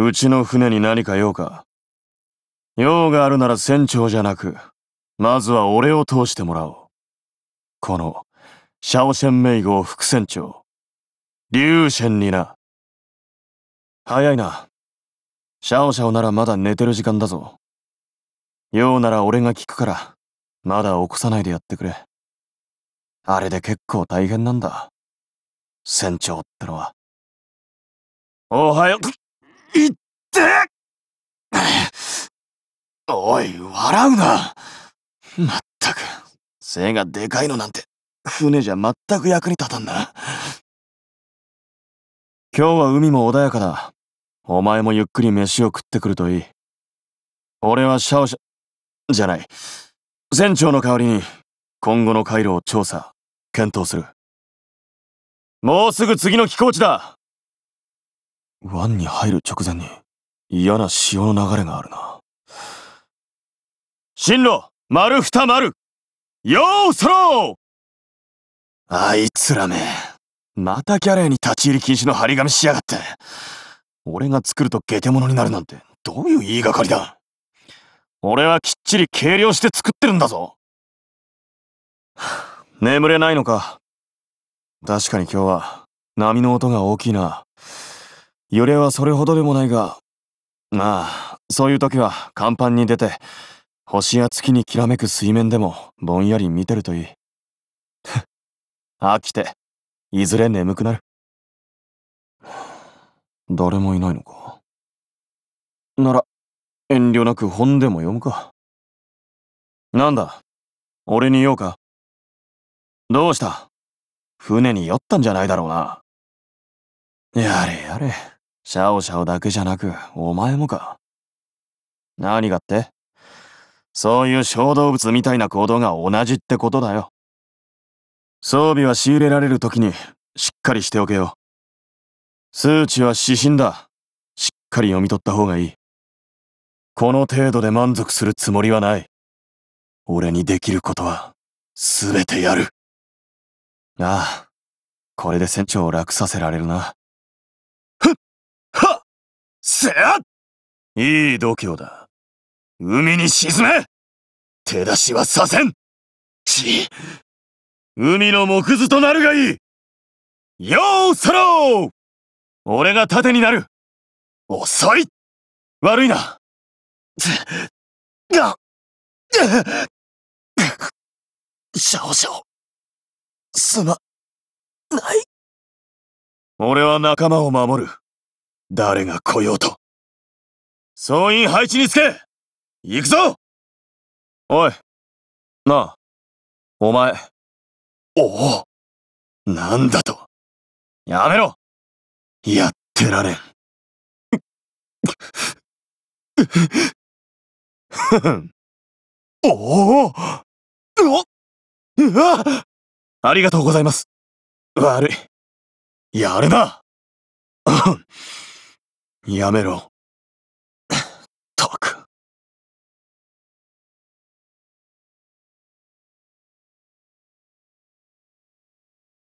うちの船に何か用か。用があるなら船長じゃなく、まずは俺を通してもらおう。この、シャオシェンメイ号副船長、リュウシェンにな。早いな。シャオシャオならまだ寝てる時間だぞ。用なら俺が聞くから、まだ起こさないでやってくれ。あれで結構大変なんだ。船長ってのは。おはよう。っておい、笑うな。まったく、背がでかいのなんて、船じゃ全く役に立たんな。今日は海も穏やかだ。お前もゆっくり飯を食ってくるといい。俺はシャオシャ、じゃない。船長の代わりに、今後の回路を調査、検討する。もうすぐ次の寄港地だ湾に入る直前に嫌な潮の流れがあるな。進路、丸二丸ようそろあいつらめ、またキャレーに立ち入り禁止の張り紙しやがって。俺が作るとゲテ者になるなんて、どういう言いがかりだ俺はきっちり計量して作ってるんだぞ眠れないのか確かに今日は波の音が大きいな。揺れはそれほどでもないが、まあ、そういう時は甲板に出て、星や月にきらめく水面でもぼんやり見てるといい。飽きて、いずれ眠くなる。誰もいないのか。なら、遠慮なく本でも読むか。なんだ、俺に言おうか。どうした船に酔ったんじゃないだろうな。やれやれ。シャオシャオだけじゃなく、お前もか。何がってそういう小動物みたいな行動が同じってことだよ。装備は仕入れられる時に、しっかりしておけよ。数値は指針だ。しっかり読み取った方がいい。この程度で満足するつもりはない。俺にできることは、すべてやる。ああ、これで船長を楽させられるな。せやいい度胸だ。海に沈め手出しはさせんち、海の木図となるがいいようそろう俺が盾になる遅い悪いな。が、少々、すま、ない。俺は仲間を守る。誰が来ようと。総員配置につけ行くぞおい、なあ、お前。おお、なんだと。やめろやってられん。おおうわありがとうございます。悪い。やるなうん。やめろ。